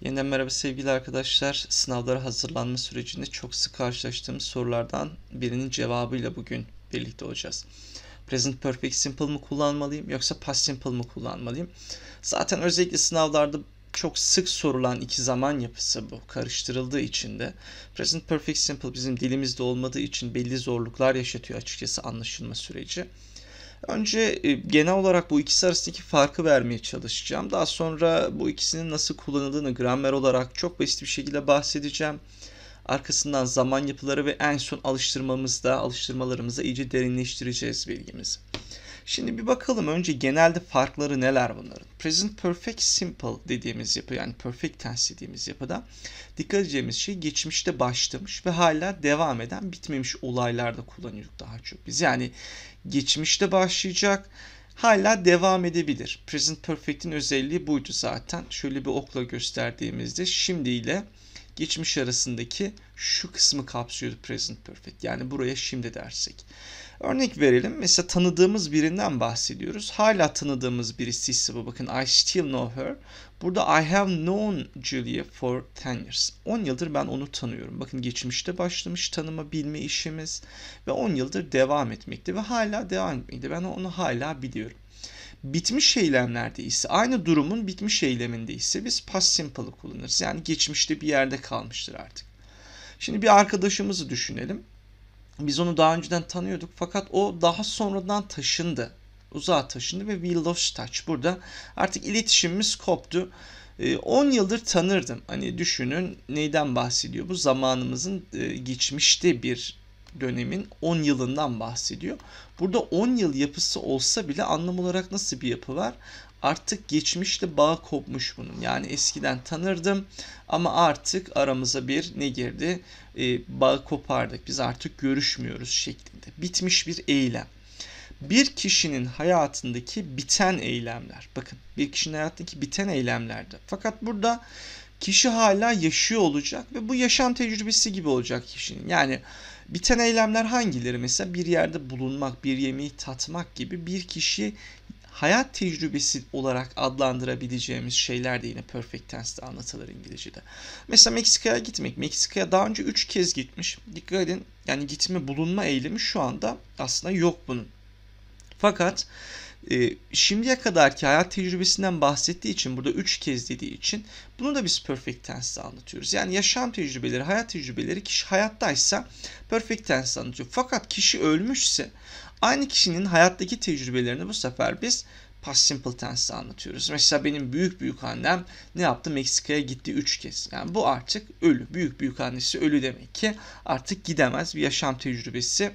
Yeniden merhaba sevgili arkadaşlar. Sınavlara hazırlanma sürecinde çok sık karşılaştığım sorulardan birinin cevabıyla bugün birlikte olacağız. Present Perfect Simple mı kullanmalıyım yoksa Past Simple mı kullanmalıyım? Zaten özellikle sınavlarda çok sık sorulan iki zaman yapısı bu. Karıştırıldığı için de Present Perfect Simple bizim dilimizde olmadığı için belli zorluklar yaşatıyor açıkçası anlaşılma süreci. Önce e, genel olarak bu ikisi arasındaki farkı vermeye çalışacağım. Daha sonra bu ikisinin nasıl kullanıldığını gramer olarak çok basit bir şekilde bahsedeceğim. Arkasından zaman yapıları ve en son alıştırmamızda, alıştırmalarımızı iyice derinleştireceğiz bilgimizi. Şimdi bir bakalım önce genelde farkları neler bunların. Present Perfect Simple dediğimiz yapı yani Perfect Tense dediğimiz yapıda dikkat edeceğimiz şey geçmişte başlamış ve hala devam eden bitmemiş olaylarda kullanıyoruz daha çok biz. Yani geçmişte başlayacak. Hala devam edebilir. Present Perfect'in özelliği buydu zaten. Şöyle bir okla gösterdiğimizde şimdi ile geçmiş arasındaki şu kısmı kapsıyordu Present Perfect. Yani buraya şimdi dersek. Örnek verelim. Mesela tanıdığımız birinden bahsediyoruz. Hala tanıdığımız birisiyse bu. Bakın I still know her. Burada I have known Julia for 10 years. 10 yıldır ben onu tanıyorum. Bakın geçmişte başlamış tanıma bilme işimiz ve 10 yıldır devam etmekte ve hala devam etmekte. Ben onu hala biliyorum. Bitmiş eylemlerde ise aynı durumun bitmiş eyleminde ise biz past simple'ı kullanırız. Yani geçmişte bir yerde kalmıştır artık. Şimdi bir arkadaşımızı düşünelim. Biz onu daha önceden tanıyorduk fakat o daha sonradan taşındı uzağa taşındı ve we lost touch. Burada artık iletişimimiz koptu. 10 ee, yıldır tanırdım. Hani düşünün neyden bahsediyor bu? Zamanımızın e, geçmişte bir dönemin 10 yılından bahsediyor. Burada 10 yıl yapısı olsa bile anlam olarak nasıl bir yapı var? Artık geçmişte bağ kopmuş bunun. Yani eskiden tanırdım ama artık aramıza bir ne girdi? E, bağ kopardık. Biz artık görüşmüyoruz şeklinde. Bitmiş bir eylem bir kişinin hayatındaki biten eylemler. Bakın bir kişinin hayatındaki biten eylemlerde. Fakat burada kişi hala yaşıyor olacak ve bu yaşam tecrübesi gibi olacak kişinin. Yani biten eylemler hangileri? Mesela bir yerde bulunmak, bir yemeği tatmak gibi bir kişi hayat tecrübesi olarak adlandırabileceğimiz şeyler de yine perfect tense'de anlatılır İngilizce'de. Mesela Meksika'ya gitmek. Meksika'ya daha önce 3 kez gitmiş. Dikkat edin yani gitme bulunma eylemi şu anda aslında yok bunun. Fakat e, şimdiye kadarki hayat tecrübesinden bahsettiği için burada üç kez dediği için bunu da biz perfect tense'de anlatıyoruz. Yani yaşam tecrübeleri, hayat tecrübeleri kişi hayattaysa perfect tense anlatıyor. Fakat kişi ölmüşse aynı kişinin hayattaki tecrübelerini bu sefer biz past simple tense'de anlatıyoruz. Mesela benim büyük büyük annem ne yaptı? Meksika'ya gitti 3 kez. Yani bu artık ölü. Büyük büyük annesi ölü demek ki artık gidemez bir yaşam tecrübesi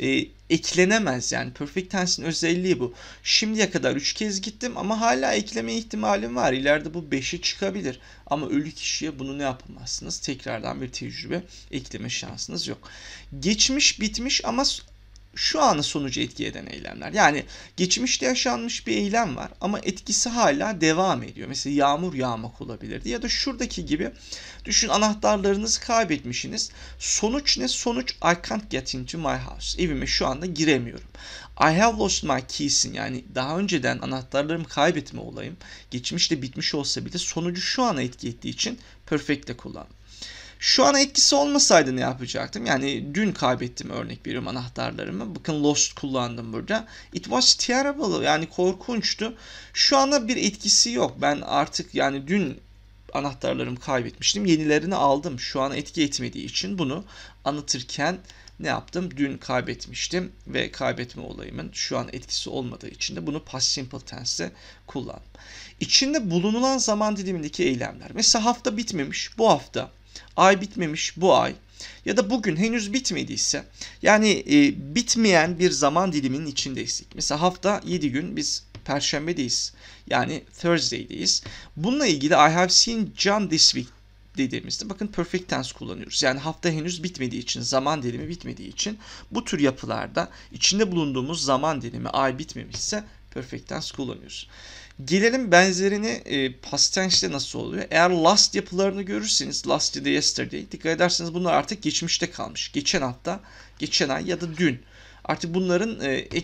e, eklenemez yani perfect tense'in özelliği bu. Şimdiye kadar 3 kez gittim ama hala ekleme ihtimalim var. İleride bu 5'e çıkabilir. Ama ölü kişiye bunu ne yapamazsınız? Tekrardan bir tecrübe ekleme şansınız yok. Geçmiş bitmiş ama şu anın sonucu etki eden eylemler. Yani geçmişte yaşanmış bir eylem var ama etkisi hala devam ediyor. Mesela yağmur yağmak olabilirdi ya da şuradaki gibi düşün anahtarlarınızı kaybetmişsiniz. Sonuç ne? Sonuç I can't get into my house. Evime şu anda giremiyorum. I have lost my keys yani daha önceden anahtarlarımı kaybetme olayım geçmişte bitmiş olsa bile sonucu şu ana etki ettiği için perfect'te kullandım. Şu an etkisi olmasaydı ne yapacaktım? Yani dün kaybettim örnek veriyorum anahtarlarımı. Bakın Lost kullandım burada. It was terrible yani korkunçtu. Şu ana bir etkisi yok. Ben artık yani dün anahtarlarımı kaybetmiştim. Yenilerini aldım. Şu an etki etmediği için bunu anlatırken ne yaptım? Dün kaybetmiştim ve kaybetme olayımın şu an etkisi olmadığı için de bunu past simple tense'de kullandım. İçinde bulunulan zaman dilimindeki eylemler. Mesela hafta bitmemiş. Bu hafta ay bitmemiş bu ay ya da bugün henüz bitmediyse yani e, bitmeyen bir zaman diliminin içindeysek. Mesela hafta 7 gün biz perşembedeyiz. Yani Thursday'deyiz. Bununla ilgili I have seen John this week dediğimizde bakın perfect tense kullanıyoruz. Yani hafta henüz bitmediği için, zaman dilimi bitmediği için bu tür yapılarda içinde bulunduğumuz zaman dilimi ay bitmemişse perfect tense kullanıyoruz. Gelelim benzerini e, past nasıl oluyor? Eğer last yapılarını görürseniz last yesterday dikkat ederseniz bunlar artık geçmişte kalmış. Geçen hafta, geçen ay ya da dün Artık bunların e, e,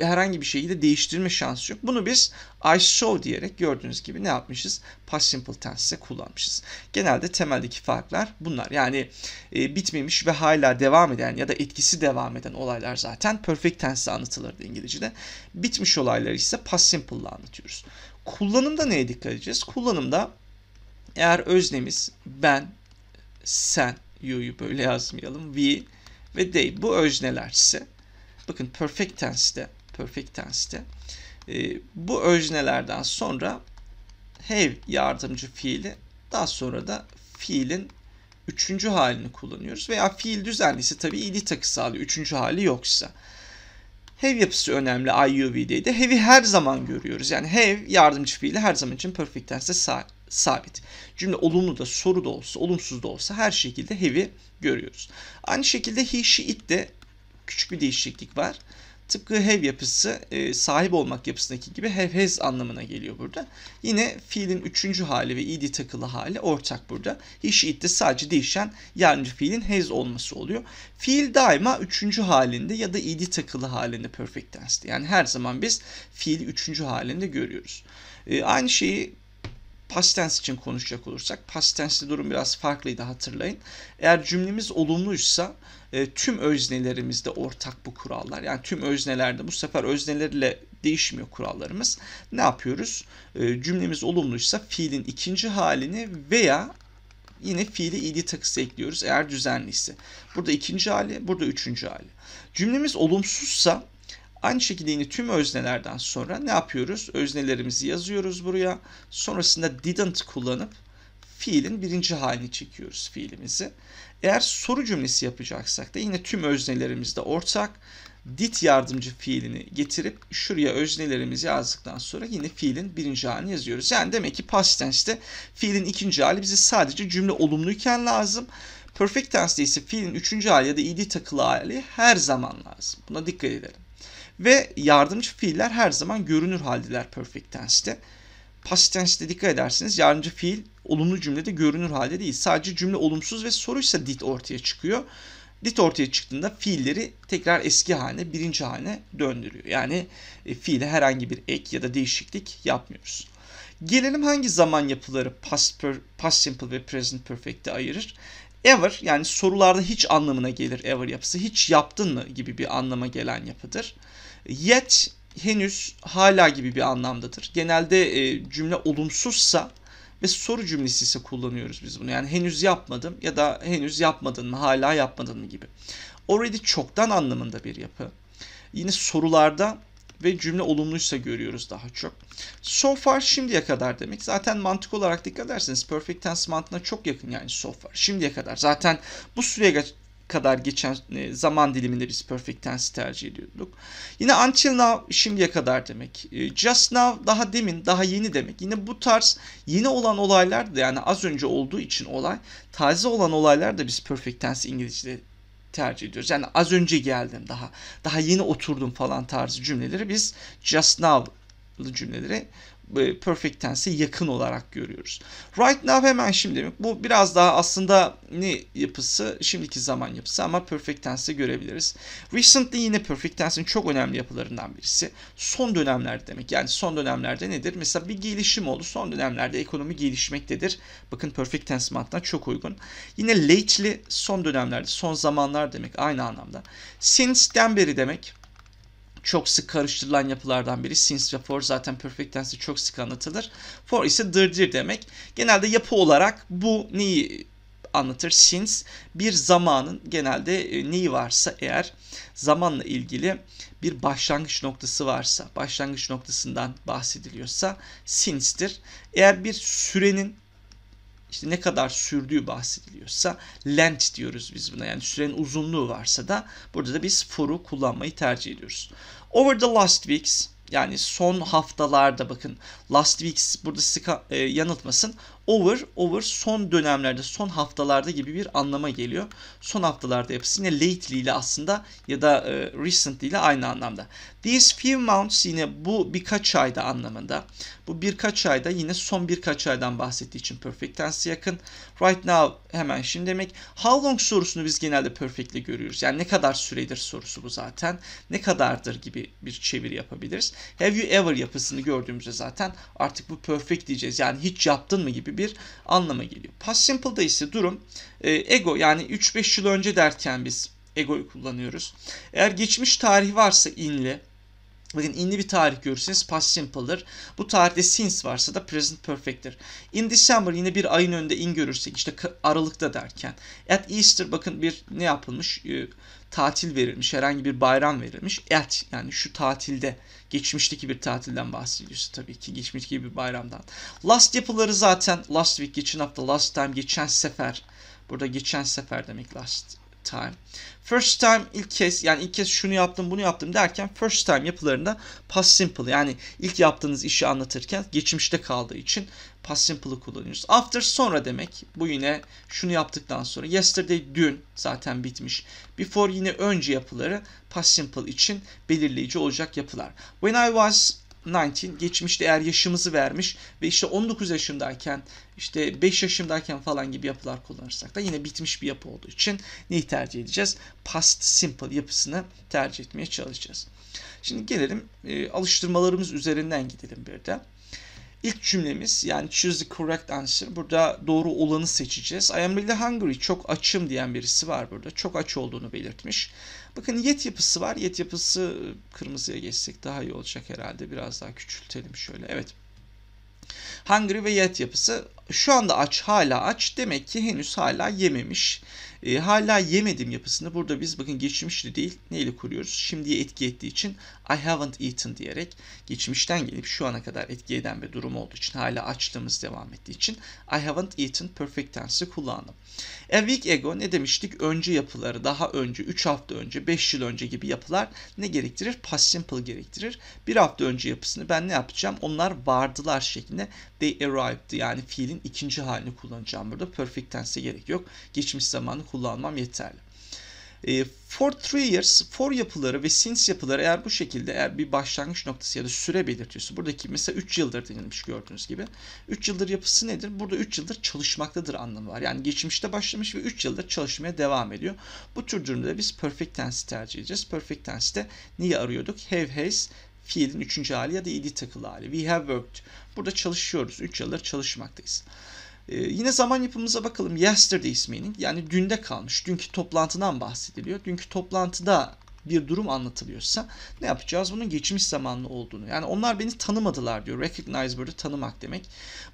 herhangi bir şeyi de değiştirme şansı yok. Bunu biz I saw diyerek gördüğünüz gibi ne yapmışız? Past simple tense'e kullanmışız. Genelde temeldeki farklar bunlar. Yani e, bitmemiş ve hala devam eden ya da etkisi devam eden olaylar zaten perfect tense'le anlatılırdı İngilizce'de. Bitmiş olayları ise past simple'la anlatıyoruz. Kullanımda neye dikkat edeceğiz? Kullanımda eğer öznemiz ben, sen, you'yu böyle yazmayalım, we ve they bu öznelerse Bakın perfect tense'de, perfect tense'de e, bu öznelerden sonra have yardımcı fiili daha sonra da fiilin üçüncü halini kullanıyoruz. Veya fiil düzenlisi tabii idi takısı alıyor. Üçüncü hali yoksa. Have yapısı önemli IUV'deydi. Have'i her zaman görüyoruz. Yani have yardımcı fiili her zaman için perfect tense'e sabit. Cümle olumlu da soru da olsa, olumsuz da olsa her şekilde have'i görüyoruz. Aynı şekilde he, she, it de küçük bir değişiklik var. Tıpkı hev yapısı e, sahip olmak yapısındaki gibi hevhez anlamına geliyor burada. Yine fiilin üçüncü hali ve idi takılı hali ortak burada. Hiş de sadece değişen yardımcı fiilin hez olması oluyor. Fiil daima üçüncü halinde ya da idi takılı halinde perfect tense'de. Yani her zaman biz fiili üçüncü halinde görüyoruz. E, aynı şeyi past tense için konuşacak olursak past tense'li durum biraz farklıydı hatırlayın. Eğer cümlemiz olumluysa e, tüm öznelerimizde ortak bu kurallar. Yani tüm öznelerde bu sefer öznelerle değişmiyor kurallarımız. Ne yapıyoruz? E, cümlemiz olumluysa fiilin ikinci halini veya yine fiili id takısı ekliyoruz eğer düzenliyse. Burada ikinci hali, burada üçüncü hali. Cümlemiz olumsuzsa Aynı şekilde yine tüm öznelerden sonra ne yapıyoruz? Öznelerimizi yazıyoruz buraya. Sonrasında didn't kullanıp fiilin birinci halini çekiyoruz fiilimizi. Eğer soru cümlesi yapacaksak da yine tüm öznelerimizde ortak did yardımcı fiilini getirip şuraya öznelerimizi yazdıktan sonra yine fiilin birinci halini yazıyoruz. Yani demek ki past tense'te fiilin ikinci hali bize sadece cümle olumluyken lazım. Perfect tense'de ise fiilin üçüncü hali ya da id takılı hali her zaman lazım. Buna dikkat edelim. Ve yardımcı fiiller her zaman görünür haldeler perfect tense'te. Past tense'te dikkat edersiniz yardımcı fiil olumlu cümlede görünür halde değil. Sadece cümle olumsuz ve soruysa did ortaya çıkıyor. Did ortaya çıktığında fiilleri tekrar eski haline, birinci haline döndürüyor. Yani e, fiile herhangi bir ek ya da değişiklik yapmıyoruz. Gelelim hangi zaman yapıları past, per, past simple ve present perfect'te ayırır? Ever yani sorularda hiç anlamına gelir ever yapısı. Hiç yaptın mı gibi bir anlama gelen yapıdır. Yet henüz hala gibi bir anlamdadır. Genelde e, cümle olumsuzsa ve soru cümlesi ise kullanıyoruz biz bunu. Yani henüz yapmadım ya da henüz yapmadın mı, hala yapmadın mı gibi. Already çoktan anlamında bir yapı. Yine sorularda ve cümle olumluysa görüyoruz daha çok. So far şimdiye kadar demek. Zaten mantık olarak dikkat ederseniz perfect tense mantığına çok yakın yani so far şimdiye kadar. Zaten bu süreye kadar geçen e, zaman diliminde biz perfect tense tercih ediyorduk. Yine until now şimdiye kadar demek. E, just now daha demin, daha yeni demek. Yine bu tarz yeni olan olaylar da yani az önce olduğu için olay, taze olan olaylar da biz perfect tense İngilizce'de tercih ediyoruz. Yani az önce geldim daha, daha yeni oturdum falan tarzı cümleleri biz just now cümleleri e, perfect tense yakın olarak görüyoruz. Right now hemen şimdi mi? Bu biraz daha aslında ne yapısı? Şimdiki zaman yapısı ama perfect tense'i görebiliriz. Recently yine perfect tense'in çok önemli yapılarından birisi. Son dönemler demek. Yani son dönemlerde nedir? Mesela bir gelişim oldu. Son dönemlerde ekonomi gelişmektedir. Bakın perfect tense mantığına çok uygun. Yine lately son dönemlerde, son zamanlar demek aynı anlamda. Since'den beri demek çok sık karıştırılan yapılardan biri. Since ve for zaten perfect tense'de çok sık anlatılır. For ise dırdır demek. Genelde yapı olarak bu neyi anlatır? Since bir zamanın genelde e, neyi varsa eğer zamanla ilgili bir başlangıç noktası varsa, başlangıç noktasından bahsediliyorsa since'dir. Eğer bir sürenin işte ne kadar sürdüğü bahsediliyorsa length diyoruz biz buna. Yani sürenin uzunluğu varsa da burada da biz for'u kullanmayı tercih ediyoruz. Over the last weeks yani son haftalarda bakın last weeks burada sizi e, yanıltmasın. Over, over son dönemlerde, son haftalarda gibi bir anlama geliyor. Son haftalarda yapısı yine lately ile aslında ya da e, recently ile aynı anlamda. These few months yine bu birkaç ayda anlamında. Bu birkaç ayda yine son birkaç aydan bahsettiği için perfect tense yakın. Right now hemen şimdi demek. How long sorusunu biz genelde perfect'le görüyoruz. Yani ne kadar süredir sorusu bu zaten. Ne kadardır gibi bir çeviri yapabiliriz. Have you ever yapısını gördüğümüzde zaten artık bu perfect diyeceğiz. Yani hiç yaptın mı gibi gibi bir anlama geliyor. Past simple'da ise durum e, ego yani 3-5 yıl önce derken biz egoyu kullanıyoruz. Eğer geçmiş tarih varsa inle Bakın inli bir tarih görürseniz past simple'dır. Bu tarihte since varsa da present perfect'tir. In December yine bir ayın önünde in görürsek işte Aralık'ta derken. At Easter bakın bir ne yapılmış? E, tatil verilmiş, herhangi bir bayram verilmiş. At yani şu tatilde, geçmişteki bir tatilden bahsediyoruz tabii ki geçmişteki bir bayramdan. Last yapıları zaten last week, geçen hafta, last time, geçen sefer. Burada geçen sefer demek last time. First time ilk kez yani ilk kez şunu yaptım bunu yaptım derken first time yapılarında past simple yani ilk yaptığınız işi anlatırken geçmişte kaldığı için past simple'ı kullanıyoruz. After sonra demek. Bu yine şunu yaptıktan sonra. Yesterday dün zaten bitmiş. Before yine önce yapıları past simple için belirleyici olacak yapılar. When I was Nineteen geçmişte eğer yaşımızı vermiş ve işte 19 yaşındayken işte 5 yaşındayken falan gibi yapılar kullanırsak da yine bitmiş bir yapı olduğu için neyi tercih edeceğiz? Past simple yapısını tercih etmeye çalışacağız. Şimdi gelelim e, alıştırmalarımız üzerinden gidelim bir de. İlk cümlemiz yani choose the correct answer. Burada doğru olanı seçeceğiz. I am really hungry. Çok açım diyen birisi var burada. Çok aç olduğunu belirtmiş. Bakın yet yapısı var. Yet yapısı kırmızıya geçsek daha iyi olacak herhalde. Biraz daha küçültelim şöyle. Evet. Hungry ve yet yapısı şu anda aç hala aç demek ki henüz hala yememiş. E, hala yemedim yapısını burada biz bakın geçmişli değil neyle kuruyoruz? Şimdiye etki ettiği için I haven't eaten diyerek geçmişten gelip şu ana kadar etki eden bir durum olduğu için hala açlığımız devam ettiği için I haven't eaten perfect tense'i kullandım. A week ago ne demiştik? Önce yapıları daha önce 3 hafta önce 5 yıl önce gibi yapılar ne gerektirir? Past simple gerektirir. Bir hafta önce yapısını ben ne yapacağım? Onlar vardılar şeklinde they arrived yani fiilin ikinci halini kullanacağım burada. Perfect tense'e gerek yok. Geçmiş zamanı kullanmam yeterli. E, for three years, for yapıları ve since yapıları eğer bu şekilde eğer bir başlangıç noktası ya da süre belirtiyorsa buradaki mesela 3 yıldır denilmiş gördüğünüz gibi. 3 yıldır yapısı nedir? Burada 3 yıldır çalışmaktadır anlamı var. Yani geçmişte başlamış ve 3 yıldır çalışmaya devam ediyor. Bu tür durumda biz perfect tense tercih edeceğiz. Perfect tense'te niye arıyorduk? Have, has, fiilin 3. hali ya da id takılı hali. We have worked. Burada çalışıyoruz. 3 yıldır çalışmaktayız. Ee, yine zaman yapımıza bakalım. Yesterday isminin yani dünde kalmış. Dünkü toplantıdan bahsediliyor. Dünkü toplantıda bir durum anlatılıyorsa ne yapacağız? Bunun geçmiş zamanlı olduğunu. Yani onlar beni tanımadılar diyor. Recognize burada tanımak demek.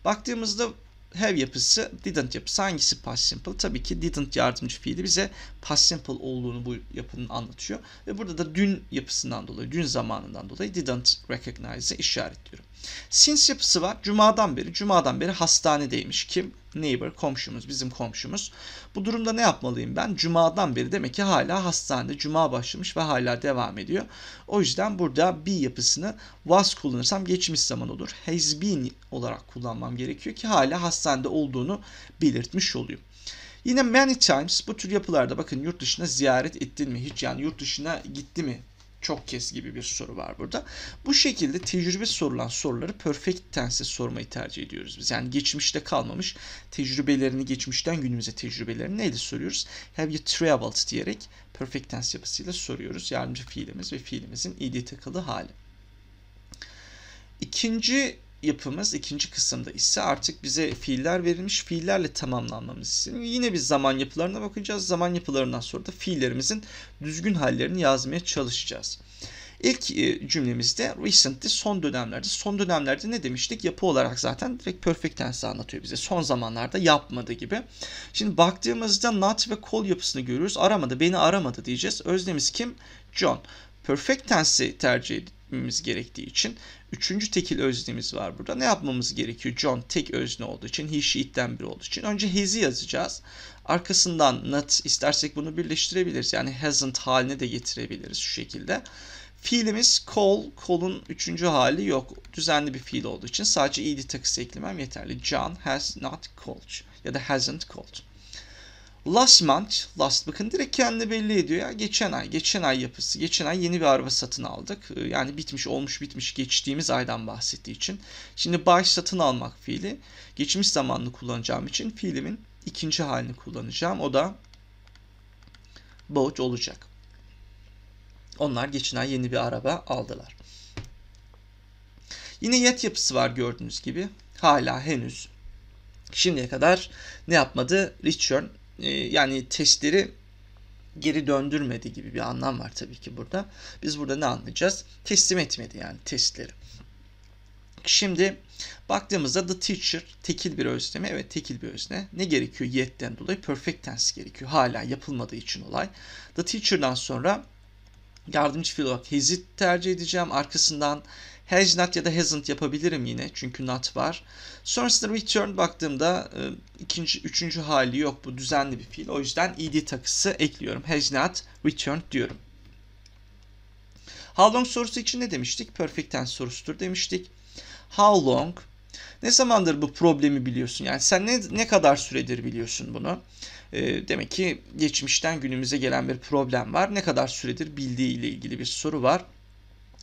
Baktığımızda have yapısı didn't yapısı. Hangisi past simple? Tabii ki didn't yardımcı fiili bize past simple olduğunu bu yapının anlatıyor. Ve burada da dün yapısından dolayı, dün zamanından dolayı didn't recognize'ı işaretliyorum. Since yapısı var. Cuma'dan beri, cumadan beri hastanedeymiş. Kim? neighbor komşumuz bizim komşumuz. Bu durumda ne yapmalıyım ben? Cuma'dan beri demek ki hala hastanede cuma başlamış ve hala devam ediyor. O yüzden burada be yapısını was kullanırsam geçmiş zaman olur. Has been olarak kullanmam gerekiyor ki hala hastanede olduğunu belirtmiş oluyor. Yine many times bu tür yapılarda bakın yurt dışına ziyaret ettin mi hiç yani yurt dışına gitti mi çok kez gibi bir soru var burada. Bu şekilde tecrübe sorulan soruları perfect tense sormayı tercih ediyoruz biz. Yani geçmişte kalmamış tecrübelerini geçmişten günümüze tecrübelerini neyle soruyoruz? Have you traveled diyerek perfect tense yapısıyla soruyoruz. Yardımcı fiilimiz ve fiilimizin id takılı hali. İkinci yapımız ikinci kısımda ise artık bize fiiller verilmiş. Fiillerle tamamlanmamız için yine biz zaman yapılarına bakacağız. Zaman yapılarından sonra da fiillerimizin düzgün hallerini yazmaya çalışacağız. İlk e, cümlemizde recent'ti son dönemlerde. Son dönemlerde ne demiştik? Yapı olarak zaten direkt perfect tense anlatıyor bize. Son zamanlarda yapmadı gibi. Şimdi baktığımızda not ve call yapısını görüyoruz. Aramadı, beni aramadı diyeceğiz. özlemiz kim? John. Perfect tense'i tercih etmemiz gerektiği için üçüncü tekil özneimiz var burada. Ne yapmamız gerekiyor? John tek özne olduğu için, he she'den biri olduğu için. Önce has'i yazacağız. Arkasından not istersek bunu birleştirebiliriz. Yani hasn't haline de getirebiliriz şu şekilde. Fiilimiz call, call'un üçüncü hali yok. Düzenli bir fiil olduğu için sadece ed takısı eklemem yeterli. John has not called ya da hasn't called. Last month, last bakın direkt kendi belli ediyor ya. Geçen ay, geçen ay yapısı. Geçen ay yeni bir araba satın aldık. Ee, yani bitmiş, olmuş, bitmiş geçtiğimiz aydan bahsettiği için. Şimdi buy satın almak fiili. Geçmiş zamanını kullanacağım için fiilimin ikinci halini kullanacağım. O da bought olacak. Onlar geçen ay yeni bir araba aldılar. Yine yet yapısı var gördüğünüz gibi. Hala henüz şimdiye kadar ne yapmadı? Return e, yani testleri geri döndürmedi gibi bir anlam var tabii ki burada. Biz burada ne anlayacağız? Teslim etmedi yani testleri. Şimdi baktığımızda the teacher tekil bir özne mi? Evet tekil bir özne. Ne gerekiyor yet'ten dolayı? Perfect tense gerekiyor. Hala yapılmadığı için olay. The teacher'dan sonra yardımcı fiil olarak his'i tercih edeceğim. Arkasından has not ya da hasn't yapabilirim yine çünkü not var. Sonrasında return baktığımda e, ikinci, üçüncü hali yok bu düzenli bir fiil. O yüzden id e takısı ekliyorum. Has not returned diyorum. How long sorusu için ne demiştik? Perfect tense sorusudur demiştik. How long? Ne zamandır bu problemi biliyorsun? Yani sen ne, ne kadar süredir biliyorsun bunu? E, demek ki geçmişten günümüze gelen bir problem var. Ne kadar süredir bildiği ile ilgili bir soru var.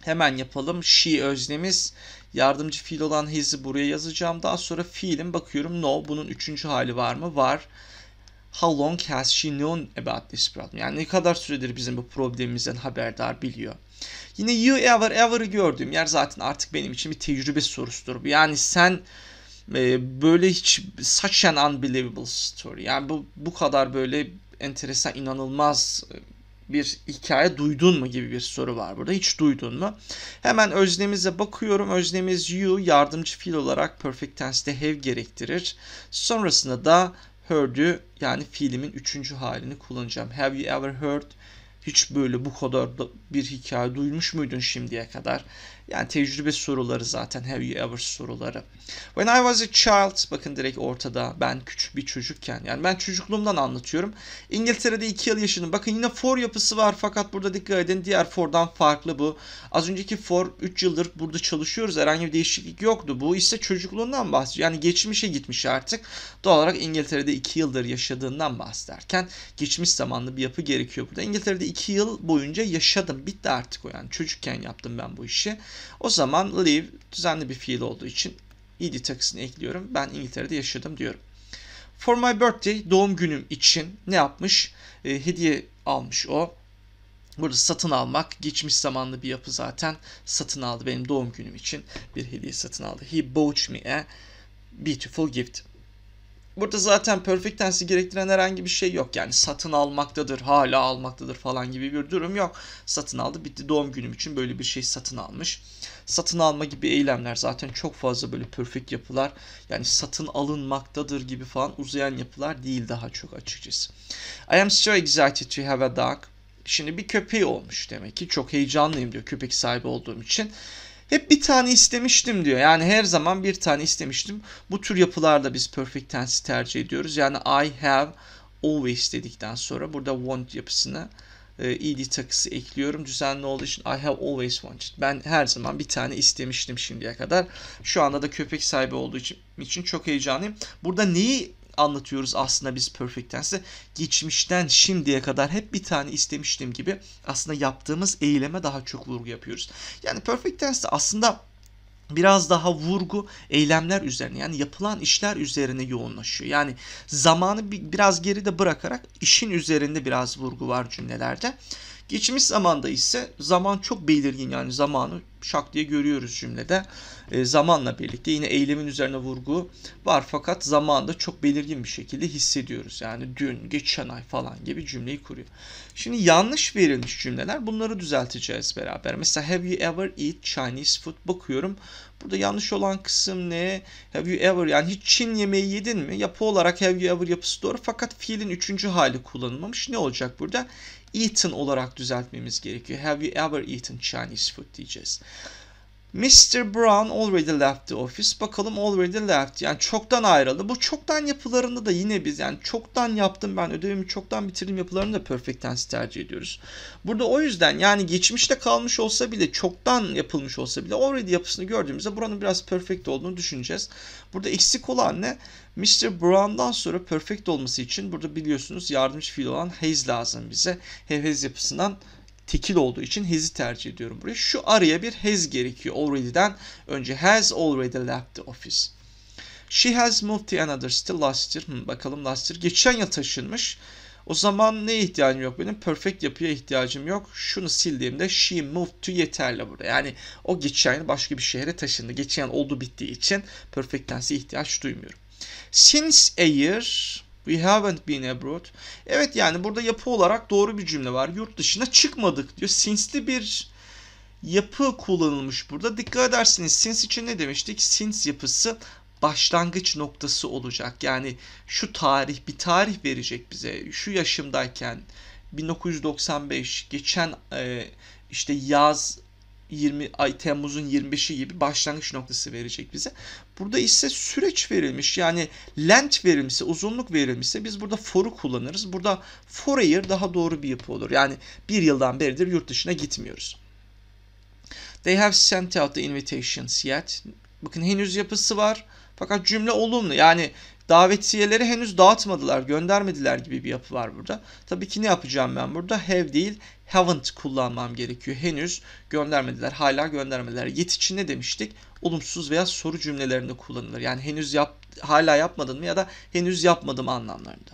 Hemen yapalım. She özlemiz Yardımcı fiil olan his'i buraya yazacağım. Daha sonra fiilim bakıyorum no. Bunun üçüncü hali var mı? Var. How long has she known about this problem? Yani ne kadar süredir bizim bu problemimizden haberdar biliyor. Yine you ever ever'ı gördüğüm yer zaten artık benim için bir tecrübe sorusudur. Yani sen e, böyle hiç such an unbelievable story. Yani bu, bu kadar böyle enteresan, inanılmaz e, bir hikaye duydun mu gibi bir soru var burada. Hiç duydun mu? Hemen öznemize bakıyorum. Öznemiz you yardımcı fiil olarak perfect tense'de have gerektirir. Sonrasında da heard'ü yani fiilimin üçüncü halini kullanacağım. Have you ever heard? Hiç böyle bu kadar bir hikaye duymuş muydun şimdiye kadar? Yani tecrübe soruları zaten have you ever soruları. When I was a child bakın direkt ortada ben küçük bir çocukken yani ben çocukluğumdan anlatıyorum. İngiltere'de 2 yıl yaşadım. Bakın yine for yapısı var fakat burada dikkat edin diğer for'dan farklı bu. Az önceki for 3 yıldır burada çalışıyoruz herhangi bir değişiklik yoktu. Bu ise çocukluğundan bahsediyor. Yani geçmişe gitmiş artık. Doğal olarak İngiltere'de 2 yıldır yaşadığından bahsederken geçmiş zamanlı bir yapı gerekiyor burada. İngiltere'de 2 yıl boyunca yaşadım. Bitti artık o yani. Çocukken yaptım ben bu işi. O zaman live düzenli bir fiil olduğu için id takısını ekliyorum. Ben İngiltere'de yaşadım diyorum. For my birthday doğum günüm için ne yapmış? E, hediye almış o. Burada satın almak geçmiş zamanlı bir yapı zaten. Satın aldı benim doğum günüm için bir hediye satın aldı. He bought me a beautiful gift. Burada zaten perfect tense'i gerektiren herhangi bir şey yok. Yani satın almaktadır, hala almaktadır falan gibi bir durum yok. Satın aldı bitti doğum günüm için böyle bir şey satın almış. Satın alma gibi eylemler zaten çok fazla böyle perfect yapılar. Yani satın alınmaktadır gibi falan uzayan yapılar değil daha çok açıkçası. I am so excited to have a dog. Şimdi bir köpeği olmuş demek ki. Çok heyecanlıyım diyor köpek sahibi olduğum için. Hep bir tane istemiştim diyor. Yani her zaman bir tane istemiştim. Bu tür yapılarda biz perfect tense tercih ediyoruz. Yani I have always dedikten sonra burada want yapısına e, ed takısı ekliyorum. Düzenli olduğu için I have always wanted. Ben her zaman bir tane istemiştim şimdiye kadar. Şu anda da köpek sahibi olduğu için, için çok heyecanlıyım. Burada neyi anlatıyoruz aslında biz Perfect tense Geçmişten şimdiye kadar hep bir tane istemiştim gibi aslında yaptığımız eyleme daha çok vurgu yapıyoruz. Yani Perfect Tense'de aslında biraz daha vurgu eylemler üzerine yani yapılan işler üzerine yoğunlaşıyor. Yani zamanı biraz geride bırakarak işin üzerinde biraz vurgu var cümlelerde. Geçmiş zamanda ise zaman çok belirgin yani zamanı şak diye görüyoruz cümlede. E, zamanla birlikte yine eylemin üzerine vurgu var fakat zamanda çok belirgin bir şekilde hissediyoruz. Yani dün, geçen ay falan gibi cümleyi kuruyor. Şimdi yanlış verilmiş cümleler bunları düzelteceğiz beraber. Mesela have you ever eat Chinese food? Bakıyorum burada yanlış olan kısım ne? Have you ever yani hiç Çin yemeği yedin mi? Yapı olarak have you ever yapısı doğru fakat fiilin üçüncü hali kullanılmamış. Ne olacak burada? eaten olarak düzeltmemiz gerekiyor. Have you ever eaten Chinese food diyeceğiz. Mr. Brown already left the office. Bakalım already left. Yani çoktan ayrıldı. Bu çoktan yapılarında da yine biz yani çoktan yaptım ben ödevimi çoktan bitirdim yapılarında da perfect tense tercih ediyoruz. Burada o yüzden yani geçmişte kalmış olsa bile çoktan yapılmış olsa bile already yapısını gördüğümüzde buranın biraz perfect olduğunu düşüneceğiz. Burada eksik olan ne? Mr. Brown'dan sonra perfect olması için burada biliyorsunuz yardımcı fiil olan has lazım bize. Have has yapısından tekil olduğu için has'i tercih ediyorum buraya. Şu araya bir has gerekiyor already'den önce. Has already left the office. She has moved to another city last year. Hmm, bakalım last year. Geçen yıl taşınmış. O zaman neye ihtiyacım yok benim? Perfect yapıya ihtiyacım yok. Şunu sildiğimde she moved to yeterli burada. Yani o geçen yıl başka bir şehre taşındı. Geçen yıl oldu bittiği için perfect tense'e ihtiyaç duymuyorum. Since a year We haven't been abroad. Evet yani burada yapı olarak doğru bir cümle var. Yurt dışına çıkmadık diyor. Since'li bir yapı kullanılmış burada. Dikkat edersiniz since için ne demiştik? Since yapısı başlangıç noktası olacak. Yani şu tarih bir tarih verecek bize. Şu yaşımdayken 1995 geçen e, işte yaz 20 ay Temmuz'un 25'i gibi başlangıç noktası verecek bize. Burada ise süreç verilmiş yani lent verilmişse uzunluk verilmişse biz burada for'u kullanırız. Burada for year daha doğru bir yapı olur. Yani bir yıldan beridir yurt dışına gitmiyoruz. They have sent out the invitations yet. Bakın henüz yapısı var. Fakat cümle olumlu. Yani davetiyeleri henüz dağıtmadılar, göndermediler gibi bir yapı var burada. Tabii ki ne yapacağım ben burada? Have değil, haven't kullanmam gerekiyor. Henüz göndermediler, hala göndermediler. Yet için ne demiştik? Olumsuz veya soru cümlelerinde kullanılır. Yani henüz yap, hala yapmadın mı ya da henüz yapmadım anlamlarında.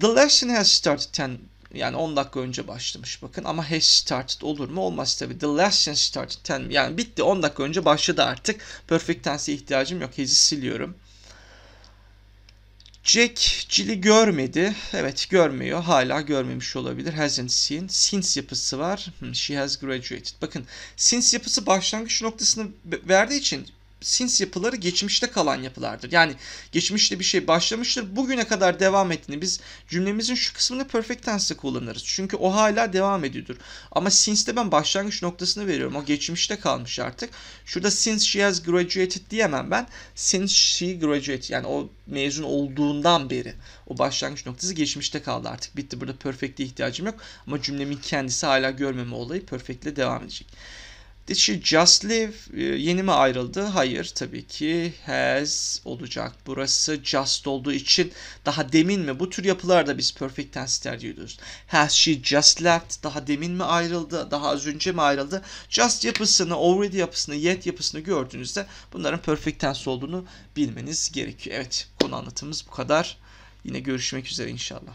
The lesson has started 10 yani 10 dakika önce başlamış bakın ama has started olur mu? Olmaz tabii. The lesson started 10 yani bitti 10 dakika önce başladı artık. Perfect tense'e ihtiyacım yok. Has'i siliyorum. Jack Jill'i görmedi. Evet görmüyor. Hala görmemiş olabilir. Hasn't seen. Since yapısı var. Hmm, she has graduated. Bakın since yapısı başlangıç noktasını verdiği için Sins yapıları geçmişte kalan yapılardır. Yani geçmişte bir şey başlamıştır. Bugüne kadar devam ettiğini biz cümlemizin şu kısmını perfect tense kullanırız. Çünkü o hala devam ediyordur. Ama since'de ben başlangıç noktasını veriyorum. O geçmişte kalmış artık. Şurada since she has graduated diyemem ben. Since she graduated yani o mezun olduğundan beri o başlangıç noktası geçmişte kaldı artık. Bitti burada perfect'e ihtiyacım yok. Ama cümlemin kendisi hala görmeme olayı perfectle devam edecek. Did she just leave? Ee, yeni mi ayrıldı? Hayır tabii ki has olacak. Burası just olduğu için daha demin mi? Bu tür yapılarda biz perfect tense'ler diyoruz. Has she just left? Daha demin mi ayrıldı? Daha az önce mi ayrıldı? Just yapısını, already yapısını, yet yapısını gördüğünüzde bunların perfect tense olduğunu bilmeniz gerekiyor. Evet konu anlatımız bu kadar. Yine görüşmek üzere inşallah.